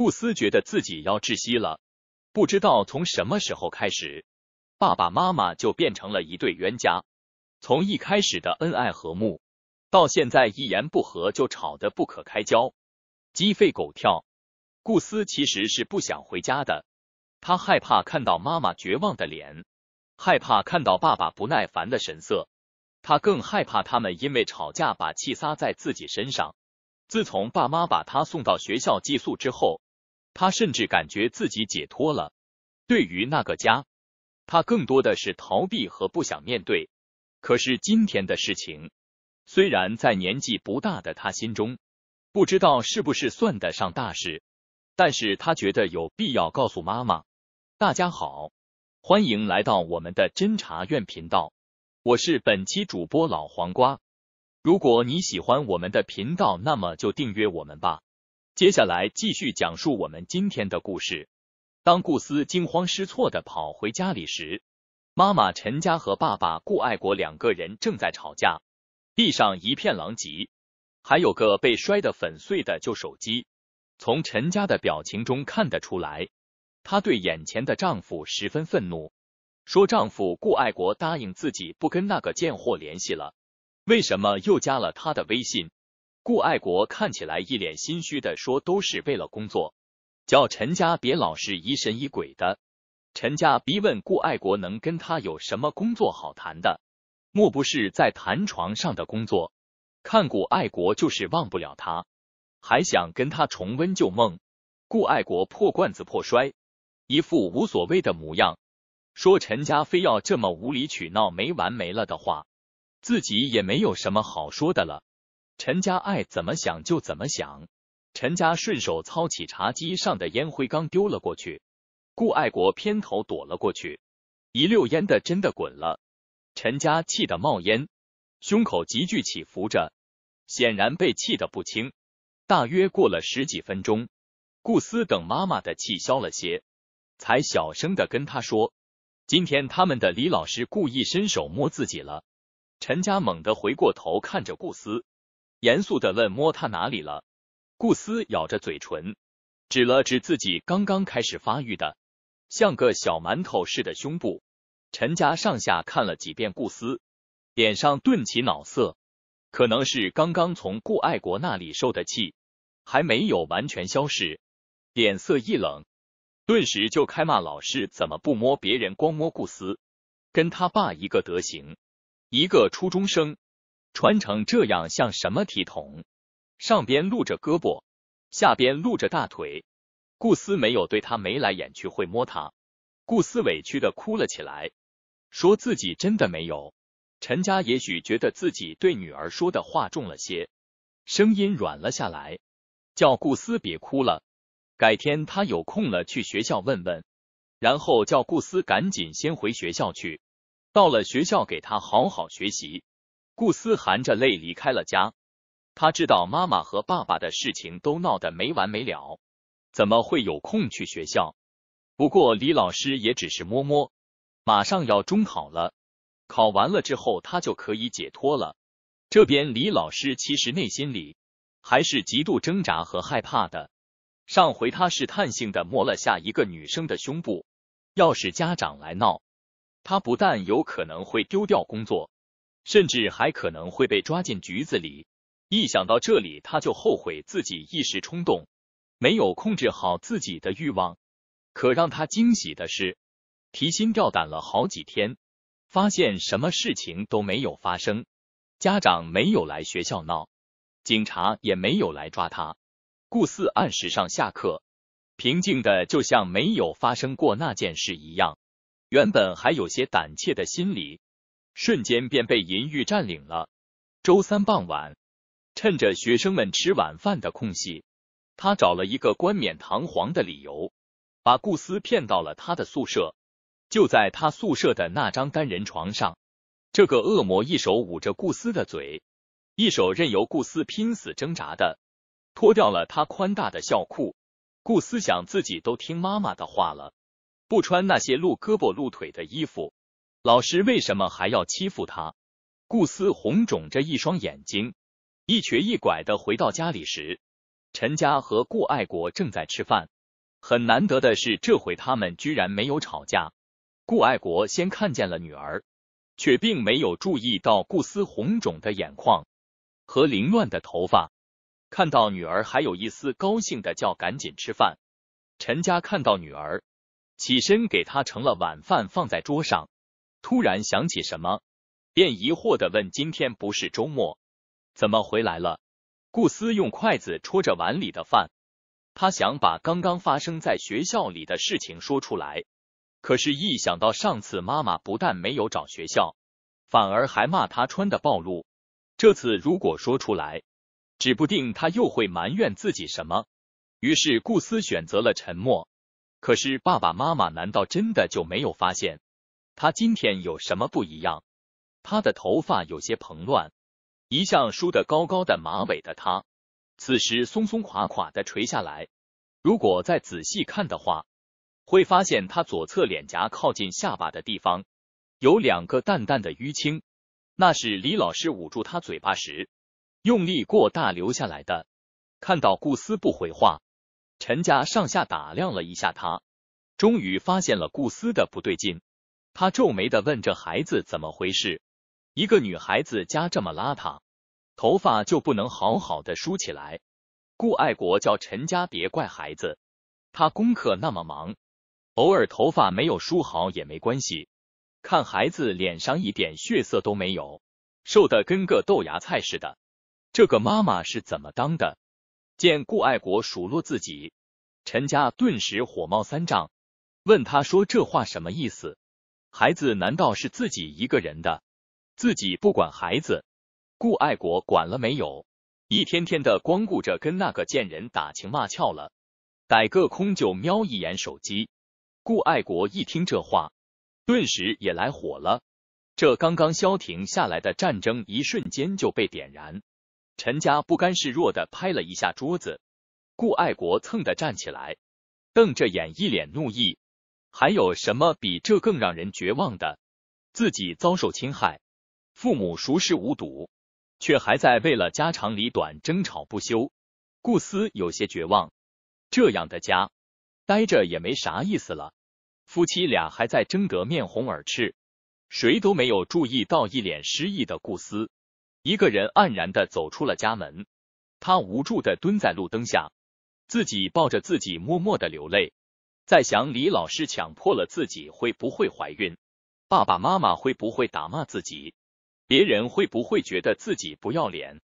顾思觉得自己要窒息了，不知道从什么时候开始，爸爸妈妈就变成了一对冤家。从一开始的恩爱和睦，到现在一言不合就吵得不可开交，鸡飞狗跳。顾思其实是不想回家的，他害怕看到妈妈绝望的脸，害怕看到爸爸不耐烦的神色，他更害怕他们因为吵架把气撒在自己身上。自从爸妈把他送到学校寄宿之后，他甚至感觉自己解脱了。对于那个家，他更多的是逃避和不想面对。可是今天的事情，虽然在年纪不大的他心中，不知道是不是算得上大事，但是他觉得有必要告诉妈妈。大家好，欢迎来到我们的侦查院频道，我是本期主播老黄瓜。如果你喜欢我们的频道，那么就订阅我们吧。接下来继续讲述我们今天的故事。当顾思惊慌失措的跑回家里时，妈妈陈佳和爸爸顾爱国两个人正在吵架，地上一片狼藉，还有个被摔得粉碎的旧手机。从陈佳的表情中看得出来，她对眼前的丈夫十分愤怒，说丈夫顾爱国答应自己不跟那个贱货联系了，为什么又加了他的微信？顾爱国看起来一脸心虚的说：“都是为了工作，叫陈家别老是疑神疑鬼的。”陈家逼问顾爱国能跟他有什么工作好谈的，莫不是在谈床上的工作？看顾爱国就是忘不了他，还想跟他重温旧梦。顾爱国破罐子破摔，一副无所谓的模样，说：“陈家非要这么无理取闹、没完没了的话，自己也没有什么好说的了。”陈家爱怎么想就怎么想，陈家顺手操起茶几上的烟灰缸丢了过去，顾爱国偏头躲了过去，一溜烟的真的滚了。陈家气得冒烟，胸口急剧起伏着，显然被气得不轻。大约过了十几分钟，顾思等妈妈的气消了些，才小声的跟他说：“今天他们的李老师故意伸手摸自己了。”陈家猛地回过头看着顾思。严肃地问：“摸他哪里了？”顾思咬着嘴唇，指了指自己刚刚开始发育的，像个小馒头似的胸部。陈家上下看了几遍顾思，脸上顿起恼色，可能是刚刚从顾爱国那里受的气还没有完全消逝，脸色一冷，顿时就开骂：“老师怎么不摸别人，光摸顾思？跟他爸一个德行！一个初中生。”穿成这样像什么体统？上边露着胳膊，下边露着大腿。顾思没有对他眉来眼去，会摸他。顾思委屈的哭了起来，说自己真的没有。陈家也许觉得自己对女儿说的话重了些，声音软了下来，叫顾思别哭了。改天他有空了去学校问问，然后叫顾思赶紧先回学校去，到了学校给他好好学习。顾思含着泪离开了家，他知道妈妈和爸爸的事情都闹得没完没了，怎么会有空去学校？不过李老师也只是摸摸，马上要中考了，考完了之后他就可以解脱了。这边李老师其实内心里还是极度挣扎和害怕的。上回他试探性的摸了下一个女生的胸部，要是家长来闹，他不但有可能会丢掉工作。甚至还可能会被抓进局子里。一想到这里，他就后悔自己一时冲动，没有控制好自己的欲望。可让他惊喜的是，提心吊胆了好几天，发现什么事情都没有发生，家长没有来学校闹，警察也没有来抓他。顾四按时上下课，平静的就像没有发生过那件事一样。原本还有些胆怯的心理。瞬间便被淫欲占领了。周三傍晚，趁着学生们吃晚饭的空隙，他找了一个冠冕堂皇的理由，把顾思骗到了他的宿舍。就在他宿舍的那张单人床上，这个恶魔一手捂着顾思的嘴，一手任由顾思拼死挣扎的脱掉了他宽大的校裤。顾思想自己都听妈妈的话了，不穿那些露胳膊露腿的衣服。老师为什么还要欺负他？顾思红肿着一双眼睛，一瘸一拐的回到家里时，陈家和顾爱国正在吃饭。很难得的是，这回他们居然没有吵架。顾爱国先看见了女儿，却并没有注意到顾思红肿的眼眶和凌乱的头发。看到女儿，还有一丝高兴的叫：“赶紧吃饭！”陈家看到女儿，起身给她盛了晚饭，放在桌上。突然想起什么，便疑惑的问：“今天不是周末，怎么回来了？”顾思用筷子戳着碗里的饭，他想把刚刚发生在学校里的事情说出来，可是，一想到上次妈妈不但没有找学校，反而还骂他穿的暴露，这次如果说出来，指不定他又会埋怨自己什么。于是，顾思选择了沉默。可是爸爸妈妈难道真的就没有发现？他今天有什么不一样？他的头发有些蓬乱，一向梳得高高的马尾的他，此时松松垮垮的垂下来。如果再仔细看的话，会发现他左侧脸颊靠近下巴的地方有两个淡淡的淤青，那是李老师捂住他嘴巴时用力过大留下来的。看到顾思不回话，陈家上下打量了一下他，终于发现了顾思的不对劲。他皱眉的问：“这孩子怎么回事？一个女孩子家这么邋遢，头发就不能好好的梳起来？”顾爱国叫陈家别怪孩子，他功课那么忙，偶尔头发没有梳好也没关系。看孩子脸上一点血色都没有，瘦的跟个豆芽菜似的，这个妈妈是怎么当的？见顾爱国数落自己，陈家顿时火冒三丈，问他说：“这话什么意思？”孩子难道是自己一个人的？自己不管孩子，顾爱国管了没有？一天天的光顾着跟那个贱人打情骂俏了，逮个空就瞄一眼手机。顾爱国一听这话，顿时也来火了。这刚刚消停下来的战争，一瞬间就被点燃。陈家不甘示弱的拍了一下桌子，顾爱国蹭的站起来，瞪着眼，一脸怒意。还有什么比这更让人绝望的？自己遭受侵害，父母熟视无睹，却还在为了家长里短争吵不休。顾思有些绝望，这样的家待着也没啥意思了。夫妻俩还在争得面红耳赤，谁都没有注意到一脸失意的顾思，一个人黯然的走出了家门。他无助的蹲在路灯下，自己抱着自己，默默的流泪。在想，李老师强迫了自己会不会怀孕？爸爸妈妈会不会打骂自己？别人会不会觉得自己不要脸？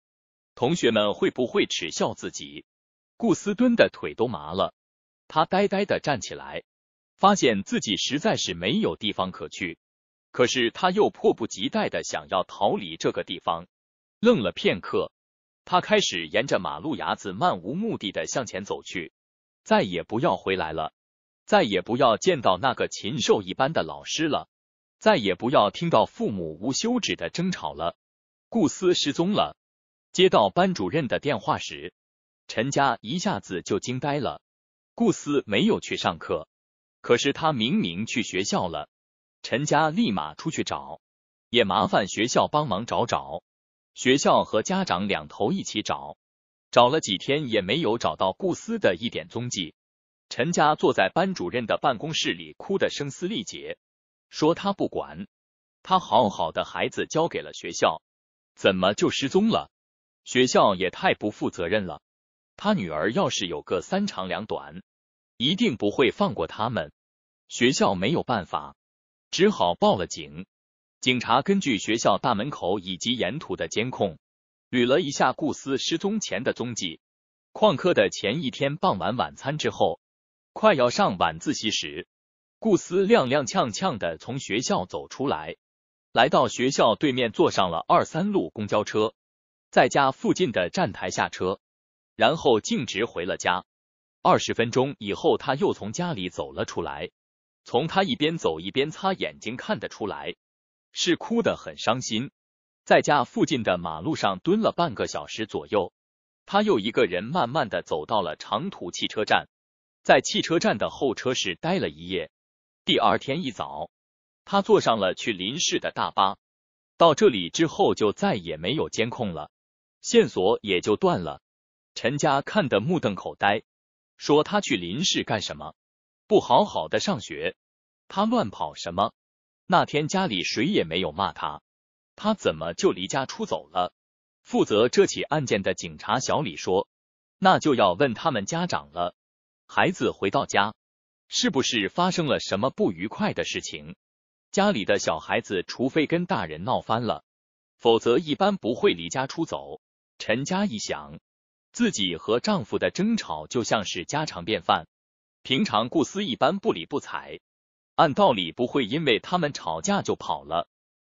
同学们会不会耻笑自己？顾思敦的腿都麻了，他呆呆的站起来，发现自己实在是没有地方可去。可是他又迫不及待的想要逃离这个地方。愣了片刻，他开始沿着马路牙子漫无目的的向前走去，再也不要回来了。再也不要见到那个禽兽一般的老师了，再也不要听到父母无休止的争吵了。顾思失踪了。接到班主任的电话时，陈佳一下子就惊呆了。顾思没有去上课，可是他明明去学校了。陈佳立马出去找，也麻烦学校帮忙找找。学校和家长两头一起找，找了几天也没有找到顾思的一点踪迹。陈佳坐在班主任的办公室里，哭得声嘶力竭，说：“他不管，他好好的孩子交给了学校，怎么就失踪了？学校也太不负责任了！他女儿要是有个三长两短，一定不会放过他们。学校没有办法，只好报了警。警察根据学校大门口以及沿途的监控，捋了一下顾思失踪前的踪迹。旷课的前一天傍晚，晚餐之后。”快要上晚自习时，顾思踉踉跄跄的从学校走出来，来到学校对面坐上了二三路公交车，在家附近的站台下车，然后径直回了家。二十分钟以后，他又从家里走了出来，从他一边走一边擦眼睛看得出来，是哭得很伤心。在家附近的马路上蹲了半个小时左右，他又一个人慢慢的走到了长途汽车站。在汽车站的候车室待了一夜，第二天一早，他坐上了去林市的大巴。到这里之后，就再也没有监控了，线索也就断了。陈家看得目瞪口呆，说：“他去林市干什么？不好好的上学，他乱跑什么？那天家里谁也没有骂他，他怎么就离家出走了？”负责这起案件的警察小李说：“那就要问他们家长了。”孩子回到家，是不是发生了什么不愉快的事情？家里的小孩子，除非跟大人闹翻了，否则一般不会离家出走。陈佳一想，自己和丈夫的争吵就像是家常便饭，平常顾思一般不理不睬，按道理不会因为他们吵架就跑了。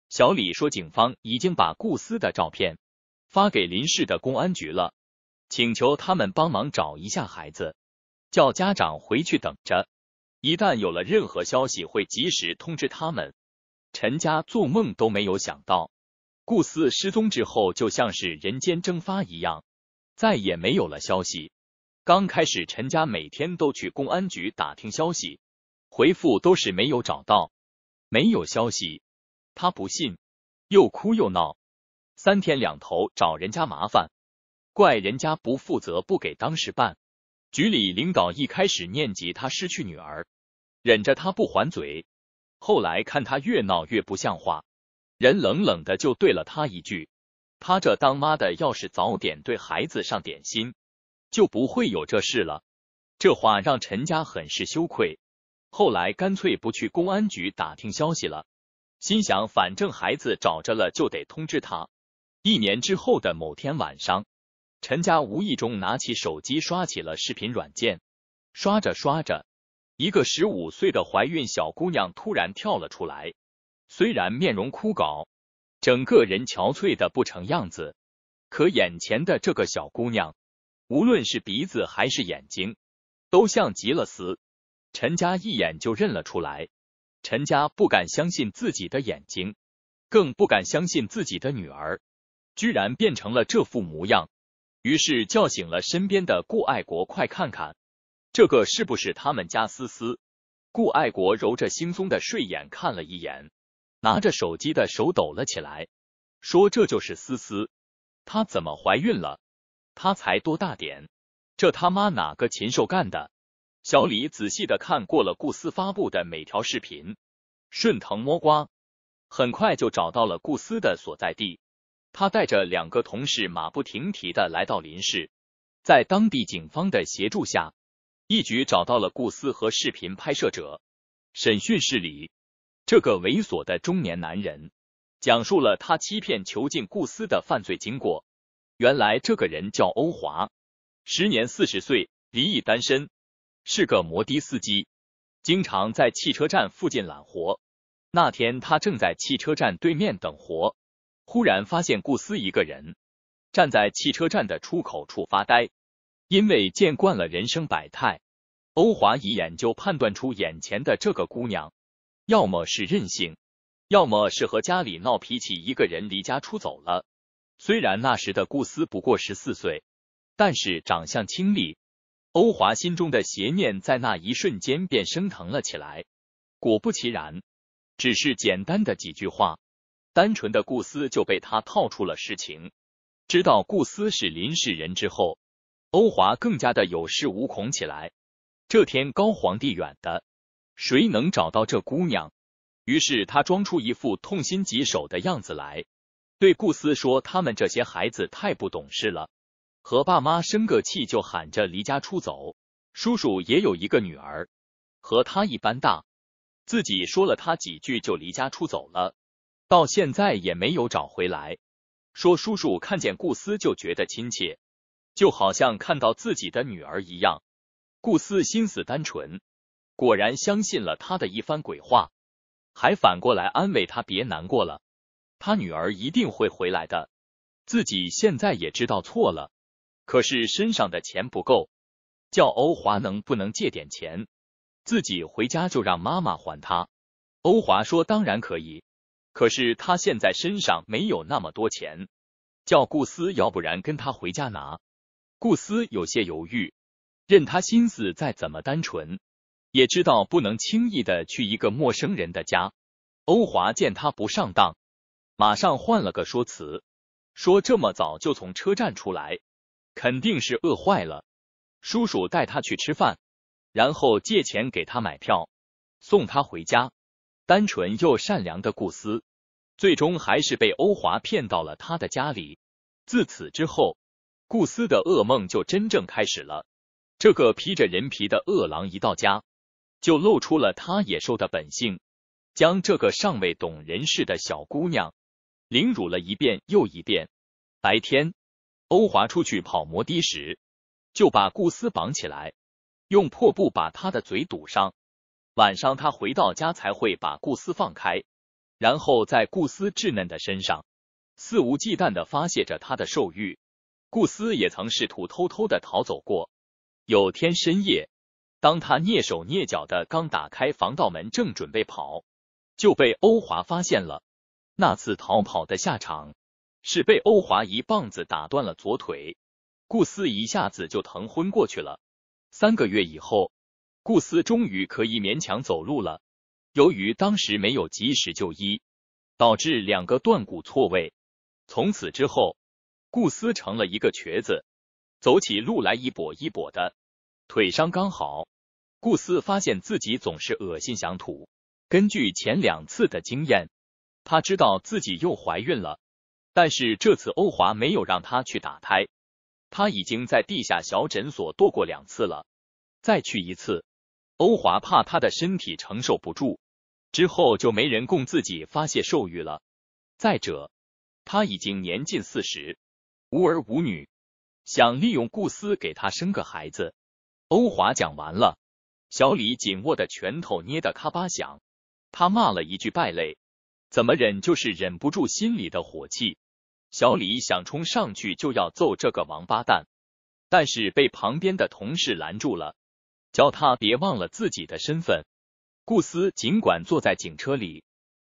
小李说，警方已经把顾思的照片发给林氏的公安局了，请求他们帮忙找一下孩子。叫家长回去等着，一旦有了任何消息，会及时通知他们。陈家做梦都没有想到，顾四失踪之后就像是人间蒸发一样，再也没有了消息。刚开始，陈家每天都去公安局打听消息，回复都是没有找到，没有消息。他不信，又哭又闹，三天两头找人家麻烦，怪人家不负责，不给当时办。局里领导一开始念及他失去女儿，忍着他不还嘴，后来看他越闹越不像话，人冷冷的就对了他一句：“他这当妈的要是早点对孩子上点心，就不会有这事了。”这话让陈家很是羞愧。后来干脆不去公安局打听消息了，心想反正孩子找着了就得通知他。一年之后的某天晚上。陈家无意中拿起手机刷起了视频软件，刷着刷着，一个十五岁的怀孕小姑娘突然跳了出来。虽然面容枯槁，整个人憔悴的不成样子，可眼前的这个小姑娘，无论是鼻子还是眼睛，都像极了死。陈家一眼就认了出来。陈家不敢相信自己的眼睛，更不敢相信自己的女儿，居然变成了这副模样。于是叫醒了身边的顾爱国，快看看，这个是不是他们家思思？顾爱国揉着惺忪的睡眼看了一眼，拿着手机的手抖了起来，说：“这就是思思，她怎么怀孕了？她才多大点？这他妈哪个禽兽干的？”小李仔细的看过了顾思发布的每条视频，顺藤摸瓜，很快就找到了顾思的所在地。他带着两个同事马不停蹄的来到林市，在当地警方的协助下，一举找到了顾思和视频拍摄者。审讯室里，这个猥琐的中年男人讲述了他欺骗囚禁顾思的犯罪经过。原来，这个人叫欧华，时年四十岁，离异单身，是个摩的司机，经常在汽车站附近揽活。那天，他正在汽车站对面等活。忽然发现顾思一个人站在汽车站的出口处发呆，因为见惯了人生百态，欧华一眼就判断出眼前的这个姑娘，要么是任性，要么是和家里闹脾气，一个人离家出走了。虽然那时的顾思不过十四岁，但是长相清丽，欧华心中的邪念在那一瞬间便升腾了起来。果不其然，只是简单的几句话。单纯的顾思就被他套出了实情，知道顾思是林氏人之后，欧华更加的有恃无恐起来。这天高皇帝远的，谁能找到这姑娘？于是他装出一副痛心疾首的样子来，对顾思说：“他们这些孩子太不懂事了，和爸妈生个气就喊着离家出走。叔叔也有一个女儿，和他一般大，自己说了他几句就离家出走了。”到现在也没有找回来。说叔叔看见顾思就觉得亲切，就好像看到自己的女儿一样。顾思心思单纯，果然相信了他的一番鬼话，还反过来安慰他别难过了，他女儿一定会回来的。自己现在也知道错了，可是身上的钱不够，叫欧华能不能借点钱？自己回家就让妈妈还他。欧华说：“当然可以。”可是他现在身上没有那么多钱，叫顾思，要不然跟他回家拿。顾思有些犹豫，任他心思再怎么单纯，也知道不能轻易的去一个陌生人的家。欧华见他不上当，马上换了个说辞，说这么早就从车站出来，肯定是饿坏了，叔叔带他去吃饭，然后借钱给他买票，送他回家。单纯又善良的顾思，最终还是被欧华骗到了他的家里。自此之后，顾思的噩梦就真正开始了。这个披着人皮的恶狼一到家，就露出了他野兽的本性，将这个尚未懂人事的小姑娘凌辱了一遍又一遍。白天，欧华出去跑摩的时，就把顾思绑起来，用破布把他的嘴堵上。晚上他回到家才会把顾斯放开，然后在顾斯稚嫩的身上肆无忌惮的发泄着他的兽欲。顾斯也曾试图偷偷的逃走过，有天深夜，当他蹑手蹑脚的刚打开防盗门，正准备跑，就被欧华发现了。那次逃跑的下场是被欧华一棒子打断了左腿，顾思一下子就疼昏过去了。三个月以后。顾思终于可以勉强走路了。由于当时没有及时就医，导致两个断骨错位。从此之后，顾思成了一个瘸子，走起路来一跛一跛的。腿伤刚好，顾思发现自己总是恶心想吐。根据前两次的经验，他知道自己又怀孕了。但是这次欧华没有让他去打胎，他已经在地下小诊所堕过两次了，再去一次。欧华怕他的身体承受不住，之后就没人供自己发泄兽欲了。再者，他已经年近四十，无儿无女，想利用顾思给他生个孩子。欧华讲完了，小李紧握的拳头捏得咔吧响，他骂了一句败类，怎么忍就是忍不住心里的火气。小李想冲上去就要揍这个王八蛋，但是被旁边的同事拦住了。叫他别忘了自己的身份。顾思尽管坐在警车里，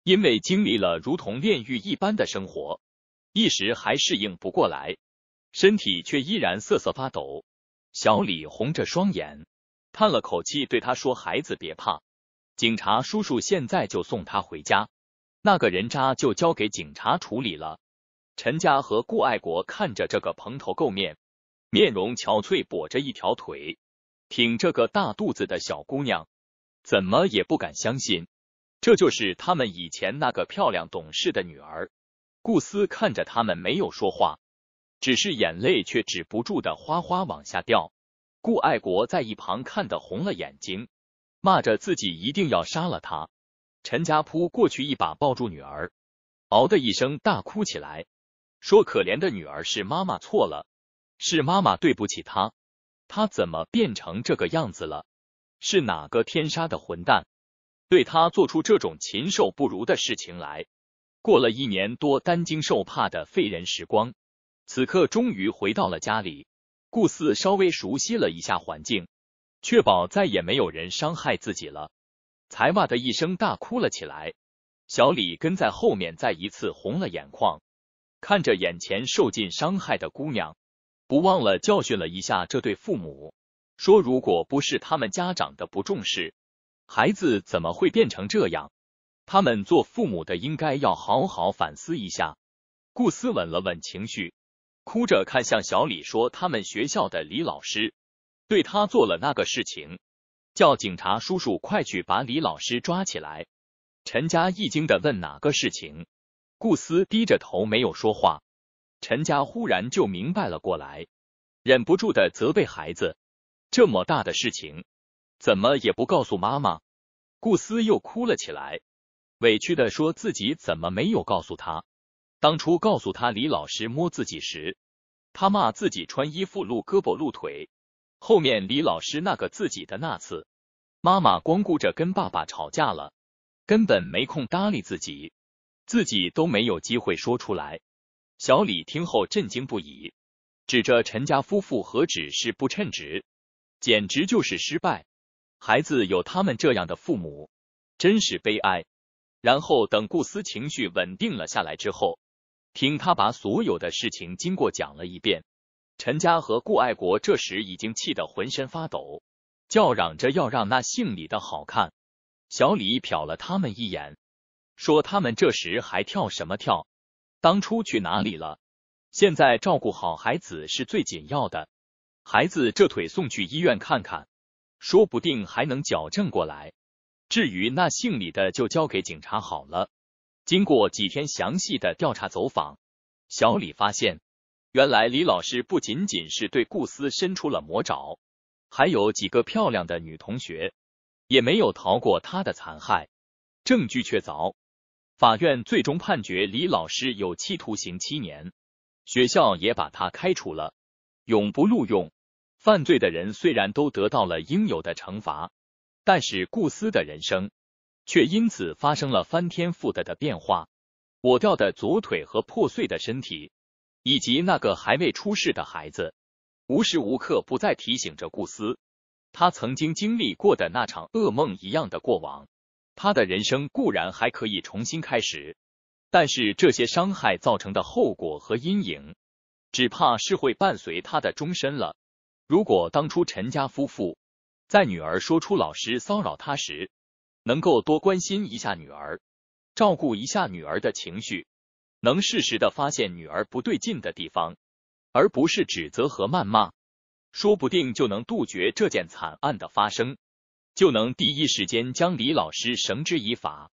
因为经历了如同炼狱一般的生活，一时还适应不过来，身体却依然瑟瑟发抖。小李红着双眼，叹了口气，对他说：“孩子，别怕，警察叔叔现在就送他回家。那个人渣就交给警察处理了。”陈家和顾爱国看着这个蓬头垢面、面容憔悴、跛着一条腿。挺这个大肚子的小姑娘，怎么也不敢相信，这就是他们以前那个漂亮懂事的女儿。顾思看着他们没有说话，只是眼泪却止不住的哗哗往下掉。顾爱国在一旁看得红了眼睛，骂着自己一定要杀了他。陈家扑过去一把抱住女儿，嗷的一声大哭起来，说：“可怜的女儿，是妈妈错了，是妈妈对不起她。”他怎么变成这个样子了？是哪个天杀的混蛋对他做出这种禽兽不如的事情来？过了一年多担惊受怕的废人时光，此刻终于回到了家里。顾四稍微熟悉了一下环境，确保再也没有人伤害自己了，才哇的一声大哭了起来。小李跟在后面，再一次红了眼眶，看着眼前受尽伤害的姑娘。不忘了教训了一下这对父母，说如果不是他们家长的不重视，孩子怎么会变成这样？他们做父母的应该要好好反思一下。顾思稳了稳情绪，哭着看向小李，说：“他们学校的李老师对他做了那个事情，叫警察叔叔快去把李老师抓起来。”陈佳一惊的问：“哪个事情？”顾思低着头没有说话。陈家忽然就明白了过来，忍不住的责备孩子：这么大的事情，怎么也不告诉妈妈？顾思又哭了起来，委屈的说自己怎么没有告诉他？当初告诉他李老师摸自己时，他骂自己穿衣服露胳膊露腿；后面李老师那个自己的那次，妈妈光顾着跟爸爸吵架了，根本没空搭理自己，自己都没有机会说出来。小李听后震惊不已，指着陈家夫妇，何止是不称职，简直就是失败。孩子有他们这样的父母，真是悲哀。然后等顾思情绪稳定了下来之后，听他把所有的事情经过讲了一遍。陈家和顾爱国这时已经气得浑身发抖，叫嚷着要让那姓李的好看。小李瞟了他们一眼，说他们这时还跳什么跳？当初去哪里了？现在照顾好孩子是最紧要的。孩子这腿送去医院看看，说不定还能矫正过来。至于那姓李的，就交给警察好了。经过几天详细的调查走访，小李发现，原来李老师不仅仅是对顾思伸出了魔爪，还有几个漂亮的女同学也没有逃过他的残害，证据确凿。法院最终判决李老师有期徒刑七年，学校也把他开除了，永不录用。犯罪的人虽然都得到了应有的惩罚，但是顾思的人生却因此发生了翻天覆地的变化。我掉的左腿和破碎的身体，以及那个还未出世的孩子，无时无刻不再提醒着顾思，他曾经经历过的那场噩梦一样的过往。他的人生固然还可以重新开始，但是这些伤害造成的后果和阴影，只怕是会伴随他的终身了。如果当初陈家夫妇在女儿说出老师骚扰他时，能够多关心一下女儿，照顾一下女儿的情绪，能适时的发现女儿不对劲的地方，而不是指责和谩骂，说不定就能杜绝这件惨案的发生。就能第一时间将李老师绳之以法，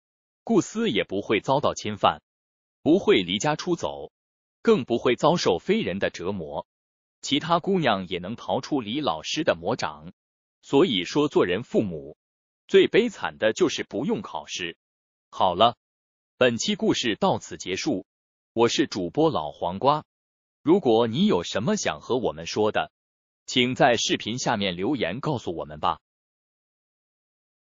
顾思也不会遭到侵犯，不会离家出走，更不会遭受非人的折磨。其他姑娘也能逃出李老师的魔掌。所以说，做人父母最悲惨的就是不用考试。好了，本期故事到此结束。我是主播老黄瓜。如果你有什么想和我们说的，请在视频下面留言告诉我们吧。